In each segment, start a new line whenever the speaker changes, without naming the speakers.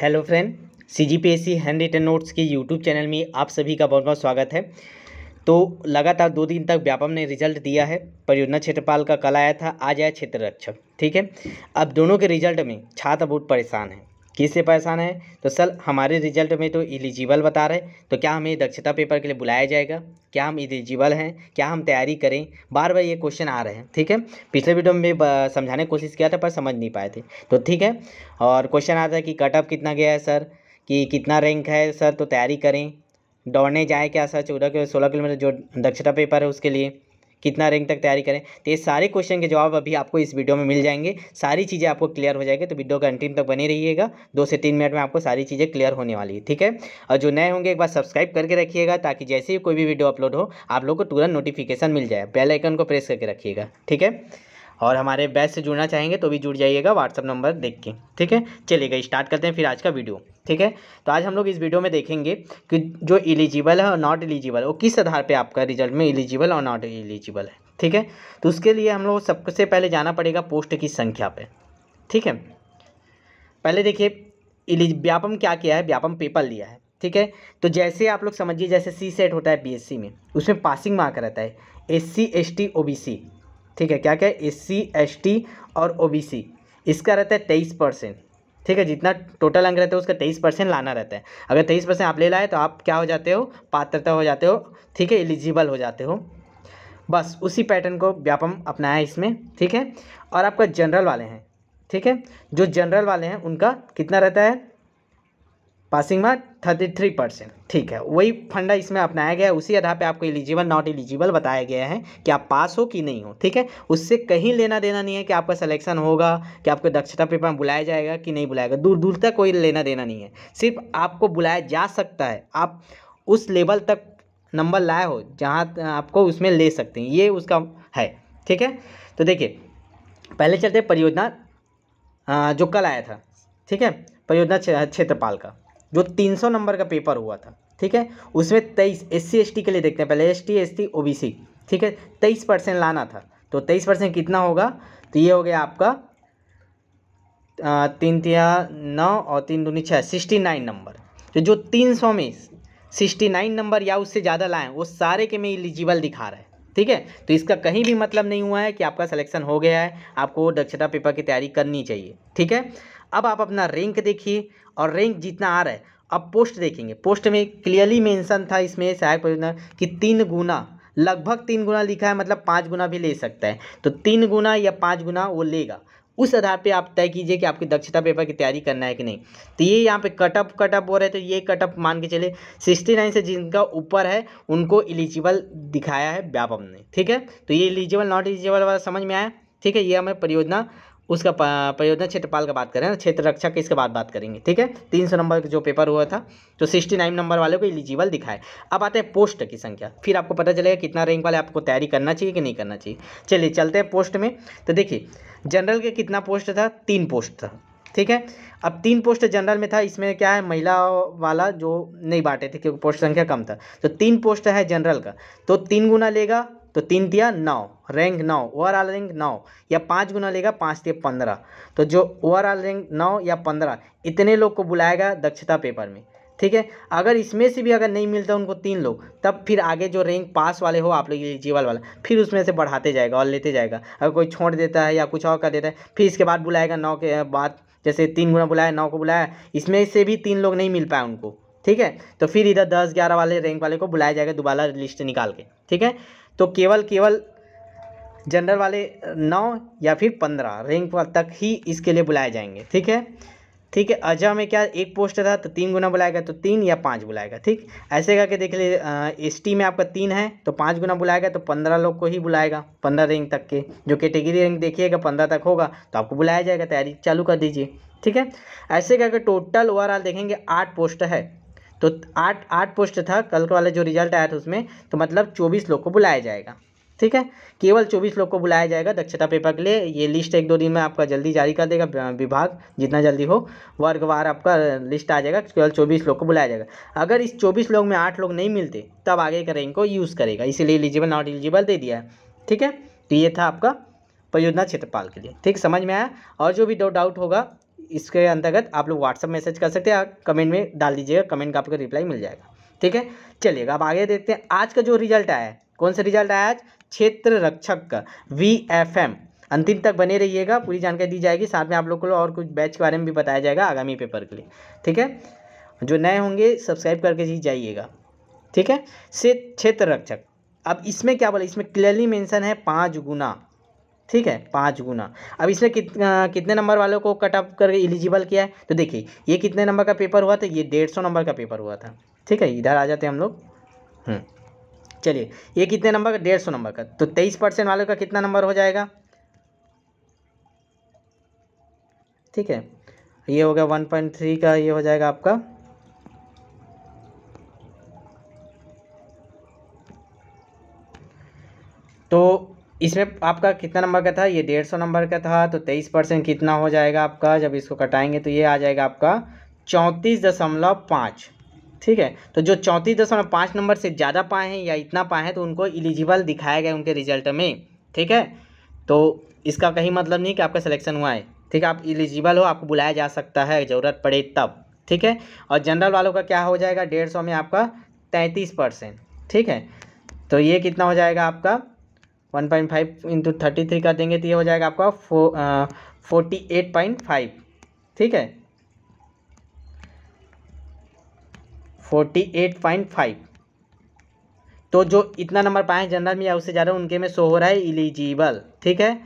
hello friend C G P S C handwritten notes के YouTube channel में आप सभी का बहुत बहुत स्वागत है तो लगातार दो दिन तक व्यापम ने रिजल्ट दिया है परियोजना क्षेत्रपाल का कल आया था आज आया क्षेत्र रक्षक ठीक है अब दोनों के रिजल्ट में छात्र बहुत परेशान है किससे परेशान है तो सर हमारे रिजल्ट में तो एलिजिबल बता रहे तो क्या हमें दक्षता पेपर के लिए बुलाया जाएगा क्या हम एलिजिबल हैं क्या हम तैयारी करें बार बार ये क्वेश्चन आ रहे हैं ठीक है पिछले वीडियो में समझाने की कोशिश किया था पर समझ नहीं पाए थे तो ठीक है और क्वेश्चन आता है कि कट ऑफ कितना गया है सर कि कितना रैंक है सर तो तैयारी करें दौड़ने जाए क्या सर चौदह सोलह किलोमीटर जो दक्षता पेपर है उसके लिए कितना रैंक तक तैयारी करें तो ये सारे क्वेश्चन के जवाब अभी आपको इस वीडियो में मिल जाएंगे सारी चीज़ें आपको क्लियर हो जाएगी तो वीडियो का अंतिम तक बने रहिएगा दो से तीन मिनट में आपको सारी चीज़ें क्लियर होने वाली है ठीक है और जो नए होंगे एक बार सब्सक्राइब करके रखिएगा ताकि जैसे ही कोई भी वीडियो अपलोड हो आप लोग को तुरंत नोटिफिकेशन मिल जाए बेल आइकन को प्रेस करके रखिएगा ठीक है और हमारे बैच से जुड़ना चाहेंगे तो भी जुड़ जाइएगा व्हाट्सअप नंबर देख के ठीक है चलिएगा स्टार्ट करते हैं फिर आज का वीडियो ठीक है तो आज हम लोग इस वीडियो में देखेंगे कि जो इलिजिबल है और नॉट इलिजिबल वो किस आधार पर आपका रिजल्ट में इलिजिबल और नॉट इलिजिबल है ठीक है तो उसके लिए हम लोग सबसे पहले जाना पड़ेगा पोस्ट की संख्या पर ठीक है पहले देखिए इलिज व्यापम क्या किया है व्यापम पेपर लिया है ठीक है तो जैसे आप लोग समझिए जैसे सी सेट होता है बीएससी में उसमें पासिंग मार्क रहता है एससी एसटी ओबीसी ठीक है क्या क्या एस सी एस टी और ओ बी सी इसका रहता है तेईस परसेंट ठीक है जितना टोटल अंक रहता है उसका तेईस परसेंट लाना रहता है अगर तेईस परसेंट आप ले लाए तो आप क्या हो जाते हो पात्रता हो जाते हो ठीक है एलिजिबल हो जाते हो बस उसी पैटर्न को व्यापम अपनाया है इसमें ठीक है और आपका जनरल वाले हैं ठीक है जो जनरल वाले हैं उनका कितना रहता है passing mark thirty three percent ठीक है वही फंडा इसमें अपनाया गया है उसी आधार पे आपको एलिजिबल नॉट एलिजिबल बताया गया है कि आप पास हो कि नहीं हो ठीक है उससे कहीं लेना देना नहीं है कि आपका सिलेक्शन होगा कि आपको दक्षता पेपर में बुलाया जाएगा कि नहीं बुलाएगा दूर दूर तक कोई लेना देना नहीं है सिर्फ आपको बुलाया जा सकता है आप उस लेवल तक नंबर लाए हो जहाँ आपको उसमें ले सकते हैं ये उसका है ठीक है तो देखिए पहले चलते परियोजना जो कल आया था ठीक है परियोजना क्षेत्रपाल का जो 300 नंबर का पेपर हुआ था ठीक है उसमें तेईस एस सी के लिए देखते हैं पहले एस टी एस टी ठीक है तेईस परसेंट लाना था तो तेईस परसेंट कितना होगा तो ये हो गया आपका तीन तिया नौ और तीन दूनी छः सिक्सटी नाइन नंबर तो जो तीन सौ में सिक्सटी नाइन नंबर या उससे ज़्यादा लाएँ वो सारे के में एलिजिबल दिखा रहा है ठीक है तो इसका कहीं भी मतलब नहीं हुआ है कि आपका सिलेक्शन हो गया है आपको दक्षता पेपर की तैयारी करनी चाहिए ठीक है अब आप अपना रैंक देखिए और रैंक जितना आ रहा है अब पोस्ट देखेंगे पोस्ट में क्लियरली मेंशन था इसमें सहायक परियोजना कि तीन गुना लगभग तीन गुना लिखा है मतलब पाँच गुना भी ले सकता है तो तीन गुना या पाँच गुना वो लेगा उस आधार पे आप तय कीजिए कि आपकी दक्षता पेपर की तैयारी करना है कि नहीं तो ये यहाँ पे कटअप कटअप हो रहे तो ये कटअप मान के चले सिक्सटी नाइन से जिनका ऊपर है उनको एलिजिबल दिखाया है व्यापम ने ठीक है तो ये एलिजिबल नॉट एलिजिबल वाला समझ में आया ठीक है ये हमें परियोजना उसका परियोजना क्षेत्रपाल का बात करें क्षेत्र रक्षा के इसके बाद बात करेंगे ठीक है तीन सौ नंबर का जो पेपर हुआ था तो सिक्सटी नाइन नंबर वाले को एलिजिबल दिखाए अब आते हैं पोस्ट की संख्या फिर आपको पता चलेगा कितना रैंक वाले आपको तैयारी करना चाहिए कि नहीं करना चाहिए चलिए चलते हैं पोस्ट में तो देखिए जनरल के कितना पोस्ट था तीन पोस्ट था ठीक है अब तीन पोस्ट जनरल में था इसमें क्या है महिला वाला जो नहीं बांटे थे क्योंकि पोस्ट संख्या कम था तो तीन पोस्ट है जनरल का तो तीन गुना लेगा तो तीन दिया नौ रैंक नौ ओवरऑल रैंक नौ या पाँच गुना लेगा पाँच दिया पंद्रह तो जो ओवरऑल रैंक नौ या पंद्रह इतने लोग को बुलाएगा दक्षता पेपर में ठीक है अगर इसमें से भी अगर नहीं मिलता उनको तीन लोग तब फिर आगे जो रैंक पास वाले हो आप लोग एलिजिबल वाला फिर उसमें से बढ़ाते जाएगा और लेते जाएगा अगर कोई छोड़ देता है या कुछ और कर देता है फिर इसके बाद बुलाएगा नौ के बाद जैसे तीन गुना बुलाया नौ को बुलाया इसमें से भी तीन लोग नहीं मिल पाए उनको ठीक है तो फिर इधर दस ग्यारह वाले रैंक वाले को बुलाया जाएगा दोबारा लिस्ट निकाल के ठीक है तो केवल केवल जनरल वाले नौ या फिर पंद्रह रैंक तक ही इसके लिए बुलाए जाएंगे ठीक है ठीक है अजय में क्या एक पोस्ट था तो तीन गुना बुलाएगा तो तीन या पाँच बुलाएगा ठीक ऐसे करके देख लीजिए एस में आपका तीन है तो पाँच गुना बुलाएगा तो पंद्रह लोग को ही बुलाएगा पंद्रह रैंक तक के जो कैटेगरी रैंक देखिएगा पंद्रह तक होगा तो आपको बुलाया जाएगा तैयारी चालू कर दीजिए ठीक है ऐसे करके टोटल ओवरऑल देखेंगे आठ पोस्ट है तो आठ आठ पोस्ट था कल वाला जो रिजल्ट आया था उसमें तो मतलब चौबीस लोग को बुलाया जाएगा ठीक है केवल चौबीस लोग को बुलाया जाएगा दक्षता पेपर के लिए ये लिस्ट एक दो दिन में आपका जल्दी जारी कर देगा विभाग जितना जल्दी हो वर्गवार आपका लिस्ट आ जाएगा केवल चौबीस लोग को बुलाया जाएगा अगर इस चौबीस लोग में आठ लोग नहीं मिलते तब आगे का रैंक को यूज़ करेगा इसीलिए एलिजिबल नॉट एलिजिबल दे दिया है ठीक है तो ये था आपका परियोजना क्षेत्रपाल के लिए ठीक समझ में आया और जो भी डाउट होगा इसके अंतर्गत आप लोग व्हाट्सअप मैसेज कर सकते हैं कमेंट में डाल दीजिएगा कमेंट का आपको रिप्लाई मिल जाएगा ठीक है चलिएगा अब आगे देखते हैं आज का जो रिजल्ट आया है कौन सा रिजल्ट आया आज क्षेत्र रक्षक का वी एफ एम अंतिम तक बने रहिएगा पूरी जानकारी दी जाएगी साथ में आप लोग को और कुछ बैच के बारे में भी बताया जाएगा आगामी पेपर के लिए ठीक है जो नए होंगे सब्सक्राइब करके ही जाइएगा ठीक है से क्षेत्र रक्षक अब इसमें क्या बोला इसमें क्लियरली मेंशन है पाँच गुना ठीक है पाँच गुना अब इसमें कित कितने नंबर वालों को कट ऑफ करके एलिजिबल किया है तो देखिए ये कितने नंबर का पेपर हुआ था ये डेढ़ सौ नंबर का पेपर हुआ था ठीक है इधर आ जाते हम लोग हम्म, चलिए ये कितने नंबर का डेढ़ सौ नंबर का तो तेईस परसेंट वालों का कितना नंबर हो जाएगा ठीक है ये हो गया वन पॉइंट थ्री का ये हो जाएगा आपका इसमें आपका कितना नंबर का था ये डेढ़ सौ नंबर का था तो तेईस परसेंट कितना हो जाएगा आपका जब इसको कटाएंगे तो ये आ जाएगा आपका चौंतीस दशमलव पाँच ठीक है तो जो चौंतीस दशमलव पाँच नंबर से ज़्यादा पाए हैं या इतना पाए हैं तो उनको एलिजिबल दिखाया गया उनके रिजल्ट में ठीक है तो इसका कहीं मतलब नहीं कि आपका सिलेक्शन हुआ है ठीक है आप इलिजिबल हो आपको बुलाया जा सकता है ज़रूरत पड़े तब ठीक है और जनरल वालों का क्या हो जाएगा डेढ़ सौ में आपका तैंतीस परसेंट ठीक है तो ये कितना हो जाएगा आपका one point five into thirty three का देंगे तो ये हो जाएगा आपका फोर्टी एट पॉइंट फाइव ठीक है फोर्टी एट पॉइंट फाइव तो जो इतना नंबर पाए जनरल में या उससे ज़्यादा उनके में शो हो रहा है इलिजिबल ठीक है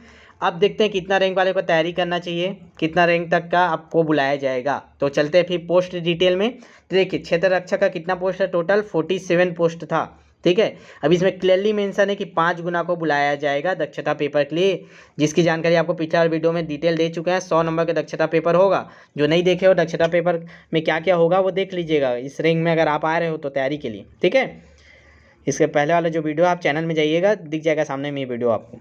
अब देखते हैं कितना रैंक वाले को तैयारी करना चाहिए कितना रैंक तक का आपको बुलाया जाएगा तो चलते हैं फिर पोस्ट डिटेल में तो देखिए क्षेत्र रक्षा का कितना पोस्ट है टोटल फोर्टी सेवन पोस्ट था ठीक है अब इसमें क्लियरली मेंशन है कि पाँच गुना को बुलाया जाएगा दक्षता पेपर के लिए जिसकी जानकारी आपको पिछले वीडियो में डिटेल दे चुके हैं सौ नंबर का दक्षता पेपर होगा जो नहीं देखे हो दक्षता पेपर में क्या क्या होगा वो देख लीजिएगा इस रिंग में अगर आप आ रहे हो तो तैयारी के लिए ठीक है इसके पहले वाला जो वीडियो आप चैनल में जाइएगा दिख जाएगा सामने में ये वीडियो आपको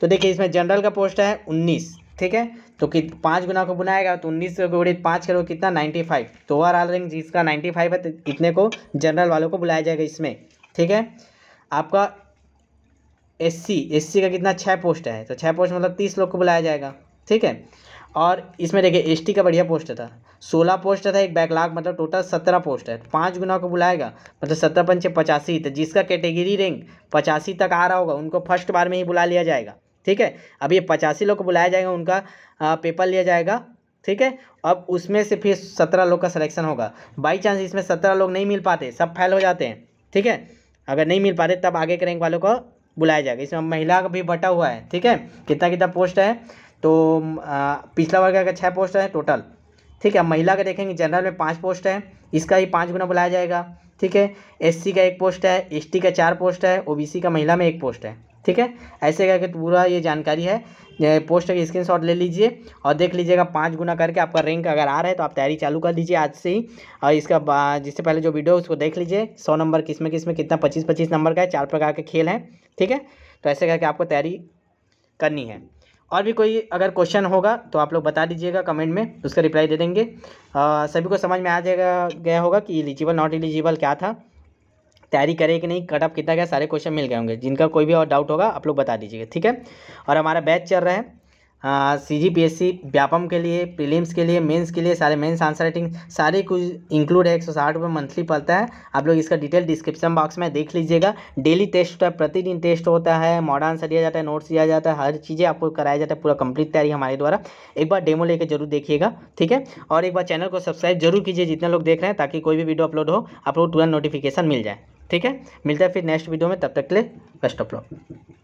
तो देखिए इसमें जनरल का पोस्ट है उन्नीस ठीक है तो कि पाँच गुना को बुलाएगा तो उन्नीस सौ पाँच करो कितना नाइन्टी फाइव तो ओवरऑल रैंक जिसका नाइन्टी फाइव है तो इतने को जनरल वालों को बुलाया जाएगा इसमें ठीक है आपका एससी एससी का कितना छः पोस्ट है तो छः पोस्ट मतलब तीस लोग को बुलाया जाएगा ठीक है और इसमें देखिए एसटी का बढ़िया पोस्ट था सोलह पोस्ट था एक बैकलाग मतलब टोटल सत्रह पोस्ट है पाँच गुना को बुलाएगा मतलब सत्रह पंचे पचासी तो जिसका कैटेगरी रैंक पचासी तक आ रहा होगा उनको फर्स्ट बार में ही बुला लिया जाएगा ठीक है अब ये पचासी लोग को बुलाया जाएगा उनका पेपर लिया जाएगा ठीक है अब उसमें से फिर सत्रह लोग का सलेक्शन होगा बाई चांस इसमें सत्रह लोग नहीं मिल पाते सब फैल हो जाते हैं ठीक है अगर नहीं मिल पा रहे तब आगे के रैंक वालों को बुलाया जाएगा इसमें महिला का भी बटा हुआ है ठीक है कितना कितना पोस्ट है तो पिछला वर्ग का छः पोस्ट है टोटल ठीक है महिला का देखेंगे जनरल में पाँच पोस्ट है इसका ही पाँच गुना बुलाया जाएगा ठीक है एससी का एक पोस्ट है एसटी का चार पोस्ट है ओबीसी का महिला में एक पोस्ट है ठीक है ऐसे करके तो पूरा ये जानकारी है पोस्ट का शॉट ले लीजिए और देख लीजिएगा पाँच गुना करके आपका रैंक अगर आ रहा है तो आप तैयारी चालू कर लीजिए आज से ही और इसका जिससे पहले जो वीडियो उसको देख लीजिए सौ नंबर किस में किस में कितना पच्चीस पच्चीस नंबर का है चार प्रकार के खेल हैं ठीक है तो ऐसे करके आपको तैयारी करनी है और भी कोई अगर क्वेश्चन होगा तो आप लोग बता दीजिएगा कमेंट में उसका रिप्लाई दे देंगे आ, सभी को समझ में आ जाएगा गया होगा कि एलिजिबल नॉट एलिजिबल क्या था तैयारी करें कि नहीं कटअप कितना गया सारे क्वेश्चन मिल गए होंगे जिनका कोई भी और डाउट होगा आप लोग बता दीजिएगा ठीक है और हमारा बैच चल रहा है C G P S C Vyapam के लिए प्रीलिम्स के लिए मेंस के लिए सारे मेंस आंसर राइटिंग सारे कुछ इंक्लूड है एक सौ साठ रुपये मंथली पड़ता है आप लोग इसका डिटेल डिस्क्रिप्शन बॉक्स में देख लीजिएगा डेली टेस्ट होता है प्रतिदिन टेस्ट होता है मॉडर्न आंसर दिया जाता है नोट्स दिया जाता है हर चीज़ें आपको कराया जाता है पूरा कंप्लीट तैयारी हमारे द्वारा एक बार डेमो लेकर जरूर देखिएगा ठीक है और एक बार चैनल को सब्सक्राइब जरूर कीजिए जितने लोग देख रहे हैं ताकि कोई भी वीडियो अपलोड हो आप लोग तुरंत नोटिफिकेशन मिल जाए ठीक है मिलता है फिर नेक्स्ट वीडियो में तब तक के लिए बेस्ट ऑफ लॉक